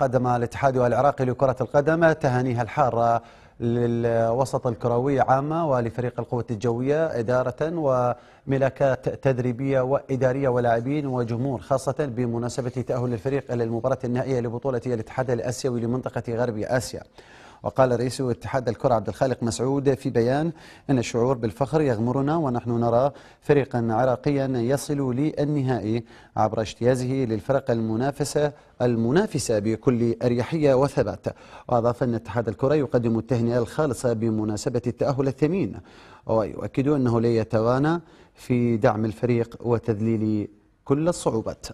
قدم الاتحاد العراقي لكرة القدم تهانيها الحارة للوسط الكروي عامة ولفريق القوة الجوية إدارة وملاكات تدريبية وإدارية ولاعبين وجمهور خاصة بمناسبة تأهل الفريق إلى المباراة النهائية لبطولة الاتحاد الآسيوي لمنطقة غرب آسيا وقال رئيس اتحاد الكرة عبد الخالق مسعود في بيان أن الشعور بالفخر يغمرنا ونحن نرى فريقا عراقيا يصل للنهائي عبر اجتيازه للفرق المنافسة المنافسة بكل أريحية وثبات وأضاف أن اتحاد الكرة يقدم التهنئة الخالصة بمناسبة التأهل الثمين ويؤكد أنه لا يتوانى في دعم الفريق وتذليل كل الصعوبات